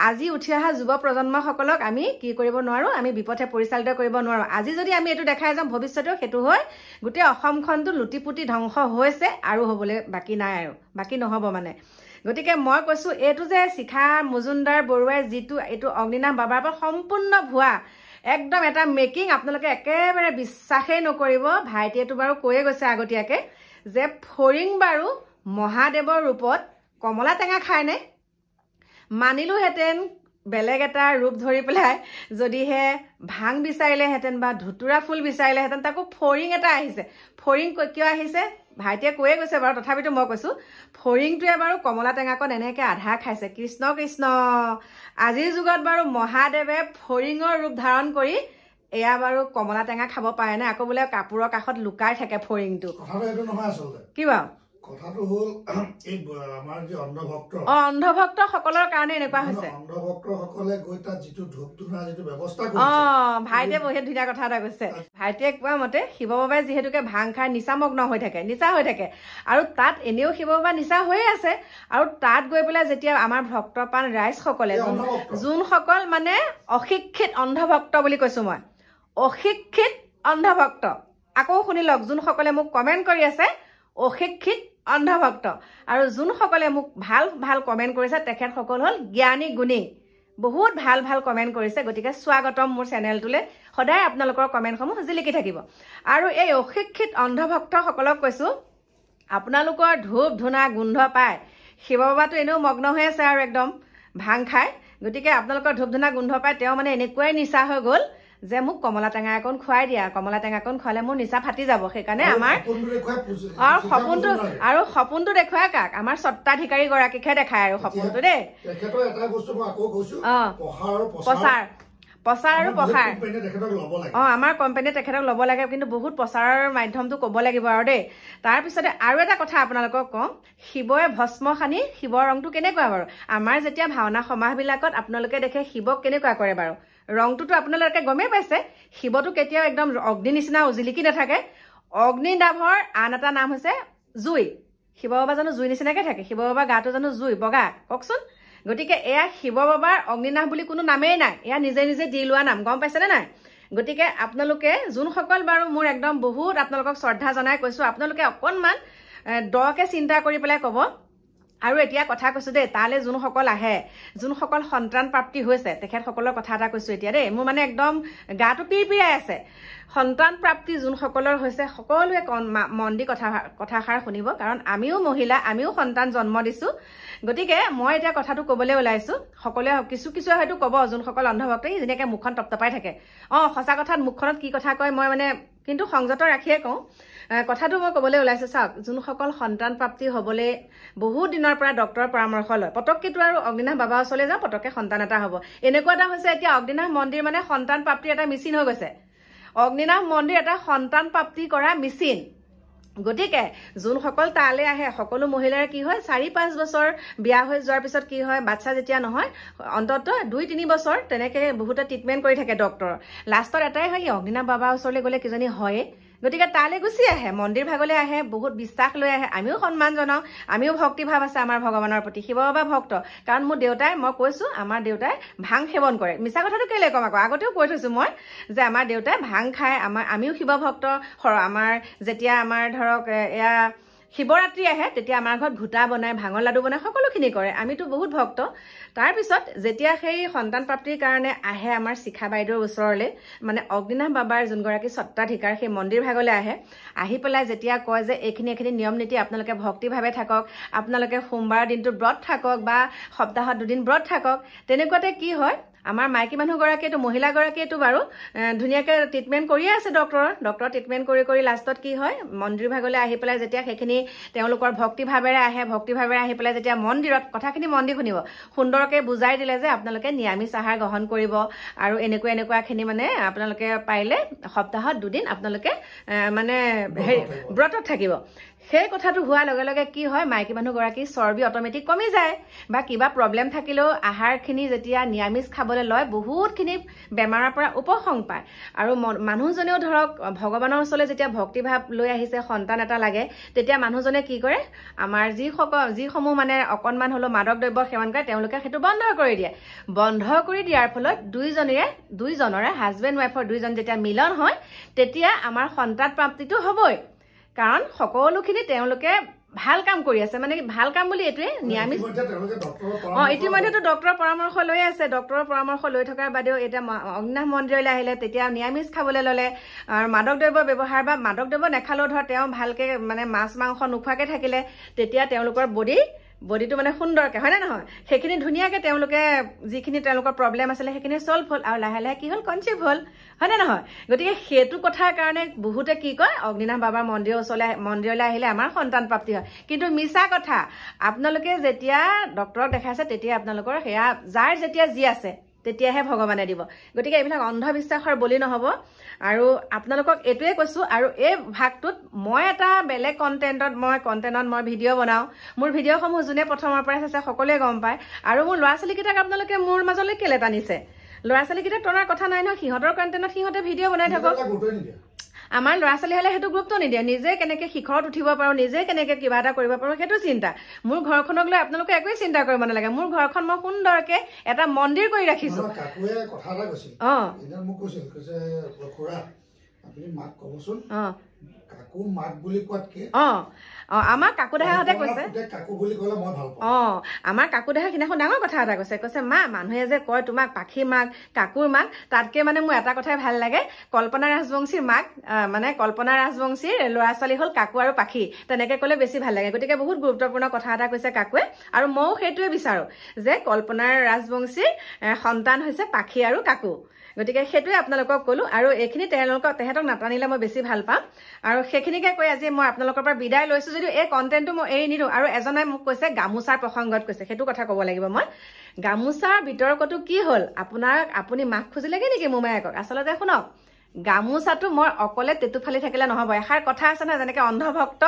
আজি উঠি অহা যুৱ প্ৰজন্মসকলক আমি কি কৰিব নোৱাৰোঁ আমি বিপথে পৰিচালিত কৰিব নোৱাৰোঁ আজি যদি আমি এইটো দেখাই যাওঁ ভৱিষ্যতেও সেইটো হয় গোটেই অসমখনটো পুতি ধ্বংস হৈছে আৰু হ'বলৈ বাকী নাই আৰু বাকী নহ'ব মানে গতিকে মই কৈছোঁ এইটো যে শিখা মজুমদাৰ বৰুৱাই যিটো এইটো অগ্নিনাম বাবাৰ পৰা সম্পূৰ্ণ ভুৱা একদম এটা মেকিং আপোনালোকে একেবাৰে বিশ্বাসেই নকৰিব ভাইটিয়েতো বাৰু কৈয়ে গৈছে আগতীয়াকৈ যে ফৰিং বাৰু মহাদেৱৰ ৰূপত কমলা টেঙা খায়নে মানিলোহেঁতেন বেলেগ এটা ৰূপ ধৰি পেলাই যদিহে ভাং বিচাৰিলেহেঁতেন বা ধুতুৰা ফুল বিচাৰিলেহেঁতেন তাকো ফৰিং এটা আহিছে ফৰিং কিয় আহিছে ভাইটিয়ে কৈয়ে গৈছে বাৰু তথাপিতো মই কৈছোঁ ফৰিংটোৱে বাৰু কমলা টেঙাকণ এনেকৈ আধা খাইছে কৃষ্ণ কৃষ্ণ আজিৰ যুগত বাৰু মহাদেৱে ফৰিঙৰ ৰূপ ধাৰণ কৰি এয়া বাৰু কমলা টেঙা খাব পাৰে নে আকৌ বোলে কাপোৰৰ কাষত লুকাই থাকে ফৰিংটো কি বাৰু কথাটো হল এই আমাৰ যে অন্ধভক্ত অ অন্ধভক্ত সকলৰ কাৰণে এনেকুৱা হৈছে অন্ধভক্ত সকলে গৈ তাত যিটো ধূপ ধূনা যিটো ব্যৱস্থা কৰিছে অ ভাইটে বহে ধুনীয়া কথা এটা কৈছে ভাইটে কোৱা মতে শিৱ বাবাই যিহেতুকে ভাং খাই নিচামগ্ন হৈ থাকে নিচা হৈ থাকে আৰু তাত এনেও শিৱ বাবা নিচা হৈয়ে আছে আৰু তাত গৈ পেলাই যেতিয়া আমাৰ ভক্তপ্ৰাণ ৰাইজসকলে যোনসকল মানে অশিক্ষিত অন্ধভক্ত বুলি কৈছো মই অশিক্ষিত অন্ধভক্ত আকৌ শুনি লওক যোনসকলে মোক কমেণ্ট কৰি আছে অশিক্ষিত অন্ধভক্ত আৰু যোনসকলে মোক ভাল ভাল কমেণ্ট কৰিছে তেখেতসকল হ'ল জ্ঞানী গুণী বহুত ভাল ভাল কমেণ্ট কৰিছে গতিকে স্বাগতম মোৰ চেনেলটোলৈ সদায় আপোনালোকৰ কমেণ্টসমূহ জিলিকি থাকিব আৰু এই অশিক্ষিত অন্ধভক্তসকলক কৈছোঁ আপোনালোকৰ ধূপ ধূনা গোন্ধ পায় শিৱ বাবাটো এনেও মগ্ন হৈ আছে আৰু একদম ভাং খায় গতিকে আপোনালোকৰ ধূপ ধূনা গোন্ধ পায় তেওঁ মানে এনেকুৱাই নিচা হৈ গ'ল যে মোক কমলা টেঙা অকণ খুৱাই দিয়া কমলা টেঙা অকণ খুৱালে মোৰ নিচা ফাটি যাব সেইকাৰণে আমাৰ সপোনটো আৰু সপোনটো দেখুৱাই কাক আমাৰ স্বত্বাধিকাৰী গৰাকীকহে দেখায় আৰু সপোনটো দেই প্ৰচাৰ প্ৰচাৰ আৰু প্ৰসাৰ অঁ আমাৰ কোম্পানীয়ে তেখেতক ল'ব লাগে কিন্তু বহুত প্ৰচাৰৰ মাধ্যমটো ক'ব লাগিব আৰু দেই তাৰপিছতে আৰু এটা কথা আপোনালোকক কওঁ শিৱই ভস্ম সানি শিৱৰ ৰংটো কেনেকুৱা বাৰু আমাৰ যেতিয়া ভাওনা সমাহবিলাকত আপোনালোকে দেখে শিৱক কেনেকুৱা কৰে বাৰু ৰংটোতো আপোনালোকে গমেই পাইছে শিৱটো কেতিয়াও একদম অগ্নি নিচিনা উজিলিকি নাথাকে অগ্নি নামৰ আন এটা নাম হৈছে জুই শিৱ বাবা জানো জুই নিচিনাকৈ থাকে শিৱ বাবাৰ গাটো জানো জুই বগা কওকচোন গতিকে এয়া শিৱ বাবাৰ অগ্নিনাশ বুলি কোনো নামেই নাই এয়া নিজে নিজে দি লোৱা নাম গম পাইছেনে নাই গতিকে আপোনালোকে যোনসকল বাৰু মোৰ একদম বহুত আপোনালোকক শ্ৰদ্ধা জনাই কৈছোঁ আপোনালোকে অকণমান দকে চিন্তা কৰি পেলাই ক'ব আৰু এতিয়া কথা কৈছোঁ দেই তালৈ যোনসকল আহে যোনসকল সন্তান প্ৰাপ্তি হৈছে তেখেতসকলৰ কথা এটা কৈছোঁ এতিয়া দেই মোৰ মানে একদম গাটো পিৰপিৰাই আছে সন্তান প্ৰাপ্তি যোনসকলৰ হৈছে সকলোৱে মন দি কথা কথাষাৰ শুনিব কাৰণ আমিও মহিলা আমিও সন্তান জন্ম দিছোঁ গতিকে মই এতিয়া কথাটো ক'বলৈ ওলাইছোঁ সকলোৱে কিছু কিছুৱে হয়তো ক'ব যোনসকল অন্ধভক্তি যেনেকৈ মুখখন টপটপাই থাকে অঁ সঁচা কথাত মুখখনত কি কথা কয় মই মানে কিন্তু সংযত ৰাখিয়ে কওঁ কথাটো মই ক'বলৈ ওলাইছো চাওক যোনসকল সন্তান প্ৰাপ্তি হ'বলৈ বহুত দিনৰ পৰা ডক্তৰৰ পৰামৰ্শ লয় পটককেতো আৰু অগ্নিনাথ বাবাৰ ওচৰলৈ যাওঁ পটককে সন্তান এটা হ'ব এনেকুৱা এটা হৈছে এতিয়া অগ্নিনাথ মন্দিৰ মানে সন্তান প্ৰাপ্তিৰ এটা মেচিন হৈ গৈছে অগ্নিনাথ মন্দিৰ এটা সন্তান প্ৰাপ্তি কৰা মেচিন গতিকে যোনসকল তালৈ আহে সকলো মহিলাৰ কি হয় চাৰি পাঁচ বছৰ বিয়া হৈ যোৱাৰ পিছত কি হয় বাচ্ছা যেতিয়া নহয় অন্তত দুই তিনি বছৰ তেনেকৈ বহুতে ট্ৰিটমেণ্ট কৰি থাকে ডক্তৰৰ লাষ্টত এটাই হয় কি অগ্নিনাথ বাবাৰ ওচৰলৈ গ'লে কিজনী হয়েই গতিকে তালে গুচি আহে মন্দিৰ ভাগলৈ আহে বহুত বিশ্বাস লৈ আহে আমিও সন্মান জনাওঁ আমিও ভক্তিভাৱ আছে আমাৰ ভগৱানৰ প্ৰতি শিৱ বাবা ভক্ত কাৰণ মোৰ দেউতাই মই কৈছোঁ আমাৰ দেউতাই ভাং সেৱন কৰে মিছা কথাটো কেলৈ ক'ম আকৌ আগতেও কৈ থৈছোঁ মই যে আমাৰ দেউতাই ভাং খায় আমাৰ আমিও শিৱ ভক্ত আমাৰ যেতিয়া আমাৰ ধৰক এয়া শিৱৰাত্ৰি আহে তেতিয়া আমাৰ ঘৰত ঘোটা বনায় ভাঙৰ লাডু বনায় সকলোখিনি কৰে আমিতো বহুত ভক্ত তাৰপিছত যেতিয়া সেই সন্তান প্ৰাপ্তিৰ কাৰণে আহে আমাৰ শিখা বাইদেউৰ ওচৰলৈ মানে অগ্নিনাথ বাবাৰ যোনগৰাকী স্বত্বাধিকাৰ সেই মন্দিৰ ভাগলৈ আহে আহি পেলাই যেতিয়া কয় যে এইখিনি এইখিনি নিয়ম নীতি আপোনালোকে ভক্তিভাৱে থাকক আপোনালোকে সোমবাৰৰ দিনটো ব্ৰত থাকক বা সপ্তাহত দুদিন ব্ৰত থাকক তেনেকুৱাতে কি হয় আমাৰ মাইকী মানুহগৰাকীয়েতো মহিলাগৰাকীয়েতো বাৰু ধুনীয়াকৈ ট্ৰিটমেণ্ট কৰিয়ে আছে ডক্তৰৰ ডক্তৰৰ ট্ৰিটমেণ্ট কৰি কৰি লাষ্টত কি হয় মন্দিৰভাগলৈ আহি পেলাই যেতিয়া সেইখিনি তেওঁলোকৰ ভক্তিভাৱেৰে আহে ভক্তিভাৱেৰে আহি পেলাই যেতিয়া মন্দিৰত কথাখিনি মন্দিৰ শুনিব সুন্দৰকৈ বুজাই দিলে যে আপোনালোকে নিৰামিষ আহাৰ গ্ৰহণ কৰিব আৰু এনেকুৱা এনেকুৱাখিনি মানে আপোনালোকে পাৰিলে সপ্তাহত দুদিন আপোনালোকে মানে হেৰি ব্ৰতত থাকিব সেই কথাটো হোৱাৰ লগে লগে কি হয় মাইকী মানুহগৰাকী চৰ্বি অট'মেটিক কমি যায় বা কিবা প্ৰব্লেম থাকিলেও আহাৰখিনি যেতিয়া নিৰামিষ খাবলৈ লয় বহুতখিনি বেমাৰৰ পৰা উপশম পায় আৰু মানুহজনেও ধৰক ভগৱানৰ ওচৰলৈ যেতিয়া ভক্তিভাৱ লৈ আহিছে সন্তান এটা লাগে তেতিয়া মানুহজনে কি কৰে আমাৰ যিসকল যিসমূহ মানে অকণমান হ'লেও মাদক দ্ৰব্য সেৱন কৰে তেওঁলোকে সেইটো বন্ধ কৰি দিয়ে বন্ধ কৰি দিয়াৰ ফলত দুইজনীৰে দুইজনৰে হাজবেণ্ড ৱাইফৰ দুইজন যেতিয়া মিলন হয় তেতিয়া আমাৰ সন্তান প্ৰাপ্তিটো হ'বই কাৰণ সকলোখিনি তেওঁলোকে ভাল কাম কৰি আছে মানে ভাল কাম বুলি এইটোৱে নিৰামিষ অঁ ইতিমধ্যেতো ডক্টৰৰ পৰামৰ্শ লৈ আছে ডক্টৰৰ পৰামৰ্শ লৈ থকাৰ বাদেও এতিয়া অগ্নাশ মন্দিৰলৈ আহিলে তেতিয়া নিৰামিষ খাবলৈ ল'লে আৰু মাদক দ্ৰব্য ব্যৱহাৰ বা মাদক দ্ৰব্য নেখালেও ধৰ তেওঁ ভালকৈ মানে মাছ মাংস নোখোৱাকৈ থাকিলে তেতিয়া তেওঁলোকৰ বডি বডিটো মানে সুন্দৰকৈ হয়নে নহয় সেইখিনি ধুনীয়াকৈ তেওঁলোকে যিখিনি তেওঁলোকৰ প্ৰব্লেম আছিলে সেইখিনি চল্ভ হ'ল আৰু লাহে লাহে কি হ'ল কনচিভ হ'ল হয়নে নহয় গতিকে সেইটো কথাৰ কাৰণে বহুতে কি কয় অগ্নিনাথ বাবাৰ মন্দিৰৰ ওচৰলৈ মন্দিৰলৈ আহিলে আমাৰ সন্তান প্ৰাপ্তি হয় কিন্তু মিছা কথা আপোনালোকে যেতিয়া ডক্তৰক দেখাইছে তেতিয়া আপোনালোকৰ সেয়া যাৰ যেতিয়া যি আছে তেতিয়াহে ভগৱানে দিব গতিকে এইবিলাক অন্ধবিশ্বাসৰ বলি নহ'ব আৰু আপোনালোকক এইটোৱে কৈছোঁ আৰু এই ভাগটোত মই এটা বেলেগ কণ্টেণ্টত মই কণ্টেণ্টত মই ভিডিঅ' বনাওঁ মোৰ ভিডিঅ'সমূহ যোনে প্ৰথমৰ পৰাই চাইছে সকলোৱে গম পায় আৰু মোৰ ল'ৰা ছোৱালীকেইটাক আপোনালোকে মোৰ মাজলৈ কেলে টানিছে ল'ৰা ছোৱালীকেইটাক টনাৰ কথা নাই নহয় সিহঁতৰ কণ্টেণ্টত সিহঁতে ভিডিঅ' বনাই থাকক আমাৰ ল'ৰা ছোৱালী হ'লে সেইটো গুৰুত্ব নিদিয়ে নিজে কেনেকৈ শিখৰত উঠিব পাৰোঁ নিজে কেনেকৈ কিবা এটা কৰিব পাৰোঁ সেইটো চিন্তা মোৰ ঘৰখনক লৈ আপোনালোকে একোৱেই চিন্তা কৰিব নালাগে মোৰ ঘৰখন মই সুন্দৰকৈ এটা মন্দিৰ কৰি ৰাখিছোঁ অঁ অঁ কল্পনা ৰাজবংশীৰ মাক মানে কল্পনা ৰাজবংশীৰ ল'ৰা ছোৱালী হ'ল কাকু আৰু পাখি তেনেকে ক'লে বেছি ভাল লাগে গতিকে বহুত গুৰুত্বপূৰ্ণ কথা এটা কৈছে কাকুৱে আৰু ময়ো সেইটোৱে বিচাৰো যে কল্পনাৰ ৰাজবংশীৰ সন্তান হৈছে পাখি আৰু কাকু গতিকে সেইটোৱে আপোনালোকক ক'লোঁ আৰু এইখিনি তেওঁলোকক তেহেঁতক নাটানিলে মই বেছি ভাল পাম আৰু সেইখিনিকে কৈ আজি মই আপোনালোকৰ পৰা বিদায় লৈছোঁ যদিও এই কণ্টেণ্টটো মই এৰি নিদিওঁ আৰু এজনে মোক কৈছে গামোচাৰ প্ৰসংগত কৈছে সেইটো কথা ক'ব লাগিব মই গামোচাৰ বিতৰ্কটো কি হ'ল আপোনাক আপুনি মাক খুজিলেগৈ নেকি মোমায়েকক আচলতে শুনক গামোচাটো মই অকলে টেটু ফালি থাকিলে নহ'ব এষাৰ কথা আছে নহয় যেনেকৈ অন্ধভক্ত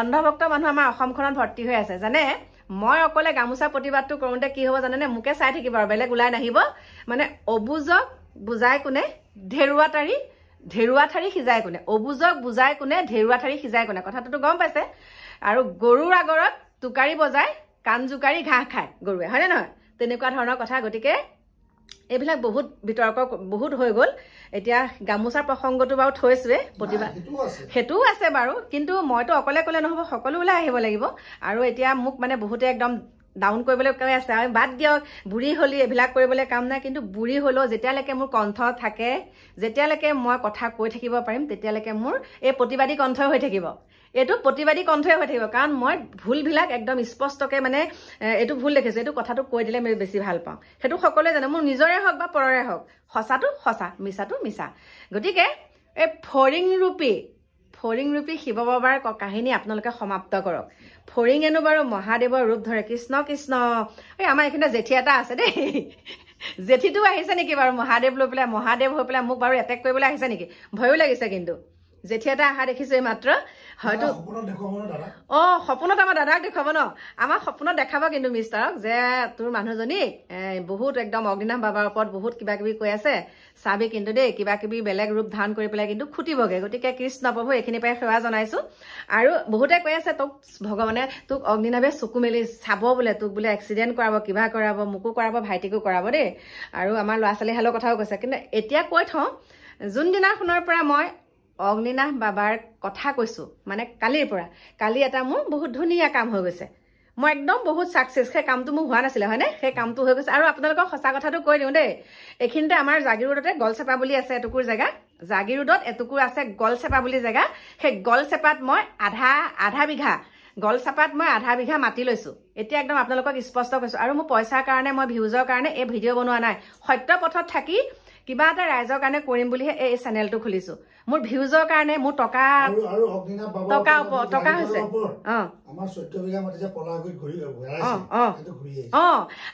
অন্ধভক্ত মানুহ আমাৰ অসমখনত ভৰ্তি হৈ আছে যেনে মই অকলে গামোচা প্ৰতিবাদটো কৰোঁতে কি হ'ব জানেনে মোকে চাই থাকিব আৰু বেলেগ ওলাই নাহিব মানে অবুজক বুজাই কোনে ঢেৰুৱা তাৰি ঢেৰুৱা ঠাৰি সিজাই কোনে অবুজক বুজাই কোনে ঢেৰুৱা ঠাৰি সিজাই কোনে কথাটোতো গম পাইছে আৰু গৰুৰ আগৰত টোকাৰি বজাই কাণ জোকাৰি ঘাঁহ খায় গৰুৱে হয়নে নহয় তেনেকুৱা ধৰণৰ কথা গতিকে এইবিলাক বহুত বিতৰ্ক বহুত হৈ গ'ল এতিয়া গামোচাৰ প্ৰসংগটো বাৰু থৈছোৱে প্ৰতিবাদ সেইটোও আছে বাৰু কিন্তু মইতো অকলে ক'লে নহ'ব সকলো ওলাই আহিব লাগিব আৰু এতিয়া মোক মানে বহুতে একদম ডাউন কৰিবলৈ কৈ আছে আমি বাদ দিয়ক বুঢ়ী হ'লি এইবিলাক কৰিবলৈ কাম নাই কিন্তু বুঢ়ী হ'লেও যেতিয়ালৈকে মোৰ কণ্ঠ থাকে যেতিয়ালৈকে মই কথা কৈ থাকিব পাৰিম তেতিয়ালৈকে মোৰ এই প্ৰতিবাদী কণ্ঠই হৈ থাকিব এইটো প্ৰতিবাদী কণ্ঠই হৈ থাকিব কাৰণ মই ভুলবিলাক একদম স্পষ্টকৈ মানে এইটো ভুল দেখিছোঁ এইটো কথাটো কৈ দিলে মই বেছি ভাল পাওঁ সেইটো সকলোৱে জানে মোৰ নিজৰে হওক বা পৰৰে হওক সঁচাটো সঁচা মিছাটো মিছা গতিকে এই ফৰিং ৰূপী ফৰিং ৰূপী শিৱ বাবাৰ কাহিনী আপোনালোকে সমাপ্ত কৰক ফৰিং এনো বাৰু মহাদেৱৰ ৰূপ ধৰে কৃষ্ণ কৃষ্ণ এই আমাৰ এইখিনি জেঠী এটা আছে দেই জেঠীটো আহিছে নেকি বাৰু মহাদেৱ লৈ পেলাই মহাদেৱ হৈ পেলাই মোক বাৰু এটেক কৰিবলৈ আহিছে নেকি ভয়ো লাগিছে কিন্তু জেঠী এটা অহা দেখিছো এই মাত্ৰ হয়তো অ সপোনত আমাৰ দাদাক দেখুৱাব ন আমাৰ সপোনত দেখাব কিন্তু মিষ্টাৰক যে তোৰ মানুহজনী বহুত একদম অগ্নিনাম বাবাৰ ওপৰত বহুত কিবা কিবি কৈ আছে চাবি কিন্তু দেই কিবাকিবি বেলেগ ৰূপ ধাৰণ কৰি পেলাই কিন্তু খুটিবগৈ গতিকে কৃষ্ণ প্ৰভু এইখিনিৰ পৰাই সেৱা জনাইছোঁ আৰু বহুতে কৈ আছে তোক ভগৱানে তোক অগ্নিনাভে চকু মেলি চাব বোলে তোক বোলে এক্সিডেণ্ট কৰাব কিবা কৰাব মোকো কৰাব ভাইটিকো কৰাব দেই আৰু আমাৰ ল'ৰা ছোৱালীহালৰ কথাও কৈছে কিন্তু এতিয়া কৈ থওঁ যোনদিনাখনৰ পৰা মই অগ্নিনাভ বাবাৰ কথা কৈছোঁ মানে কালিৰ পৰা কালি এটা মোৰ বহুত ধুনীয়া কাম হৈ গৈছে মই একদম বহুত ছাকচেছ সেই কামটো মোৰ হোৱা নাছিলে হয়নে সেই কামটো হৈ গৈছে আৰু আপোনালোকক সঁচা কথাটো কৈ দিওঁ দেই এইখিনিতে আমাৰ জাগিৰোডতে গল চেপা বুলি আছে এটুকুৰ জেগা জাগিৰোডত এটুকুৰ আছে গল চেপা বুলি জেগা সেই গল চেপাত মই আধা আধা বিঘা গল চেপাত মই আধা বিঘা মাটি লৈছোঁ এতিয়া একদম আপোনালোকক স্পষ্ট কৈছোঁ আৰু মোৰ পইচাৰ কাৰণে মই ভিউজৰ কাৰণে এই ভিডিঅ' বনোৱা নাই সত্য পথত থাকি কিবা এটা ৰাইজৰ কাৰণে কৰিম বুলিহে এই চেনেলটো খুলিছো মোৰ ভিউজৰ কাৰণে মোৰ টকা টকা টকা হৈছে অ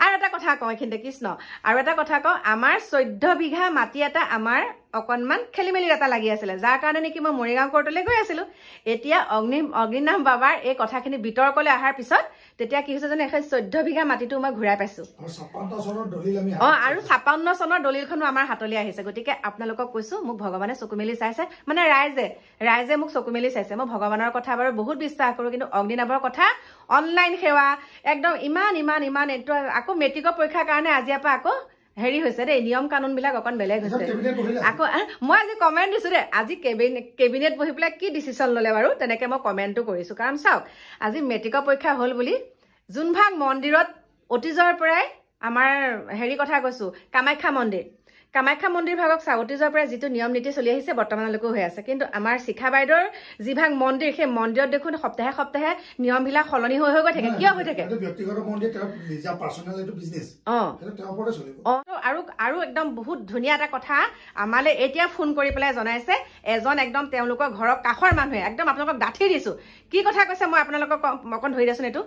আৰু এটা কথা কওঁ এইখিনিতে কৃষ্ণ আৰু এটা কথা কওঁ আমাৰ চৈধ্য বিঘা মাটি এটা আমাৰ অকণমান খেলি মেলি এটা লাগি আছিলে যাৰ কাৰণে নেকি মই মৰিগাঁও কৰ্টলৈ গৈ আছিলোঁ এতিয়া অগ্নি অগ্নিনাম বাবাৰ এই কথাখিনি বিতৰ্কলৈ অহাৰ পিছত তেতিয়া কি হৈছে জানো এখন চৈধ্য বিঘা মাটিটো মই ঘূৰাই পাইছো অঁ আৰু ছাপন্ন চনৰ দলিলখনো আমাৰ হাতলৈ আহিছে গতিকে আপোনালোকক কৈছো মোক ভগৱানে চকু মেলি চাইছে মানে ৰাইজে ৰাইজে মোক চকু মেলি চাইছে মই ভগৱানৰ কথা বাৰু বহুত বিশ্বাস কৰোঁ কিন্তু অগ্নিনাভৰ কথা অনলাইন সেৱা একদম ইমান ইমান ইমান এইটো আকৌ মেট্ৰিকৰ পৰীক্ষাৰ কাৰণে আজিৰ পৰা আকৌ হেৰি হৈছে দেই নিয়ম কানুনবিলাক অকণ বেলেগ হৈছে আকৌ মই আজি কমেণ্ট দিছোঁ দেই আজি কেবিনেট কেবিনেট বহি পেলাই কি ডিচিশ্যন ল'লে বাৰু তেনেকৈ মই কমেণ্টটো কৰিছোঁ কাৰণ চাওক আজি মেট্ৰিকৰ পৰীক্ষা হ'ল বুলি যোনভাগ মন্দিৰত অতীজৰ পৰাই আমাৰ হেৰি কথা কৈছোঁ কামাখ্যা মন্দিৰ কামাখ্যা মন্দিৰ ভাগক যোৱাৰ পৰা যিটো নিয়ম নীতি চলি আহিছে বৰ্তমানলৈকেও হৈ আছে কিন্তু আমাৰ শিখা বাইদেউৰ যিভাগ মন্দিৰ সেই মন্দিৰত দেখোন সপ্তাহে সপ্তাহে নিয়মবিলাক সলনি হৈ হৈ গৈ থাকে কিয় হৈ থাকে আৰু আৰু একদম বহুত ধুনীয়া এটা কথা আমালৈ এতিয়া ফোন কৰি পেলাই জনাইছে এজন একদম তেওঁলোকৰ ঘৰৰ কাষৰ মানুহে একদম আপোনালোকক গাঁঠি দিছো কি কথা কৈছে মই আপোনালোকক অকণ ধৰি দিয়াচোন এইটো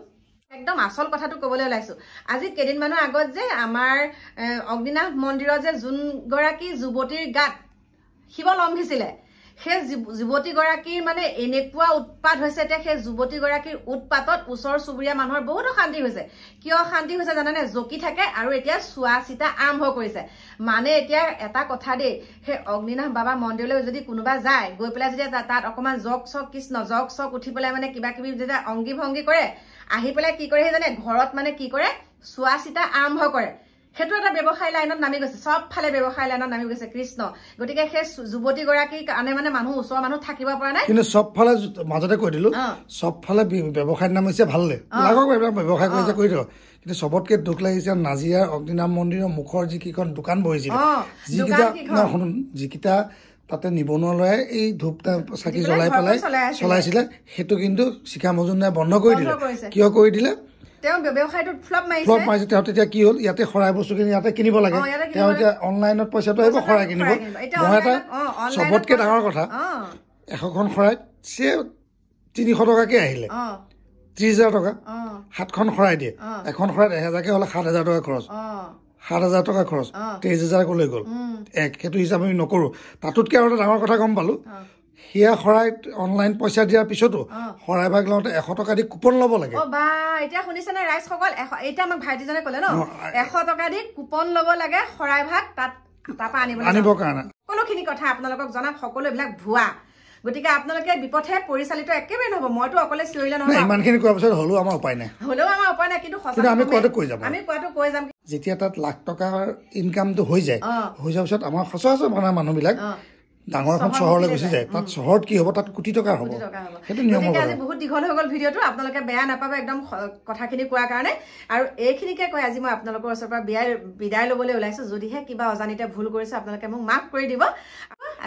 একদম আচল কথাটো ক'বলৈ ওলাইছো আজি কেইদিনমানৰ আগত যে আমাৰ অগ্নিনাথ মন্দিৰৰ যে যোনগৰাকী যুৱতীৰ গাত শিৱ লম্ভিছিলে সেই যুৱতীগৰাকীৰ মানে এনেকুৱা উৎপাত হৈছে এতিয়া সেই যুৱতীগৰাকীৰ উৎপাতত ওচৰ চুবুৰীয়া মানুহৰ বহুতো শান্তি হৈছে কিয় শান্তি হৈছে জানানে জকি থাকে আৰু এতিয়া চোৱা চিতা আৰম্ভ কৰিছে মানে এতিয়া এটা কথা দেই সেই অগ্নিনাথ বাবা মন্দিৰলৈ যদি কোনোবা যায় গৈ পেলাই যেতিয়া তাত অকণমান জগ চক কৃষ্ণ জগ চক উঠি পেলাই মানে কিবা কিবি যেতিয়া অংগী ভংগী কৰে আহি পেলাই কি কৰে সেইজনে ঘৰত মানে কি কৰে চোৱা চিতা আৰম্ভ কৰে সেইটো এটা ব্যৱসায় লাইনত নামি গৈছে চবফালে ব্যৱসায় লাইনত নামি গৈছে কৃষ্ণ গতিকে সেই যুৱতীগৰাকীৰ কাৰণে মানে মানুহ ওচৰৰ মানুহ থাকিব পৰা নাই কিন্তু চবফালে মাজতে কৈ দিলো চবফালে ব্যৱসায়ত নামিছে ভাল ব্যৱসায় কৰিছে কৈ দিয়ক কিন্তু চবতকে দুখ লাগিছে নাজিৰাৰ অগ্নিনাম মন্দিৰৰ মুখৰ যি কেইখন দোকান বহিছিল যিকেইটা শুনো যিকেইটা তাতে নিবনুৱা ল'ৰাই এই ধূপ চাকি জ্বলাই পেলাই চলাইছিলে সেইটো কিন্তু শিখা মজুমদাৰে বন্ধ কৰি দিলে কিয় কৰি দিলে ইয়াতে অনলাইনত পইচাটো আহিব শৰাই কিনিব মই এটা চবতকে ডাঙৰ কথা এশখন শৰাইত চে তিনিশ টকাকে আহিলে ত্ৰিশ হাজাৰ টকা সাতখন শৰাই দিয়ে এখন শৰাইত এহেজাৰকে হ'লে সাত হাজাৰ টকা খৰচ সাত হাজাৰ টকা খৰচ তেইছ হাজাৰ লৈ গল এক সেইটো হিচাপ আমি নকৰো তাতোতকে আৰু এটা ডাঙৰ কথা গম পালো সেয়া শৰাই অনলাইন পইচা দিয়াৰ পিছতো শৰাই ভাগ লওঁতে এশ টকা দি কুপন ল'ব লাগে আপোনালোকক জনাম সকলো ভুৱা গতিকে আপোনালোকে বিপথে পৰিচালিত একেবাৰে নহ'ব মইতো অকলে চিঞৰিলে নহয় ইমানখিনি পিছত হ'লেও আমাৰ উপায় নাই হ'লেও আমাৰ উপায় নাই কিন্তু কোৱাটো কৈ যাম যেতিয়া তাত লাখ টকাৰ ইনকামটো হৈ যায় হৈ যোৱাৰ পিছত আমাৰ সচৰাচৰ মানে মানুহবিলাক ডাঙৰ এখন চহৰলৈ গুচি যায় তাত চহৰত কি হ'ব তাত কোটি টকা হ'ব সেইটো নিয়ম আজি বহুত দীঘল হৈ গ'ল ভিডিঅ'টো আপোনালোকে বেয়া নাপাব একদম কথাখিনি কোৱাৰ কাৰণে আৰু এইখিনিকে কৈ আজি মই আপোনালোকৰ ওচৰৰ পৰা বিয়াই বিদায় ল'বলৈ ওলাইছো যদিহে কিবা অজানিতে ভুল কৰিছো আপোনালোকে মোক মাফ কৰি দিব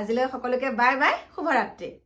আজিলৈ সকলোকে বাই বাই শুভৰাত্ৰি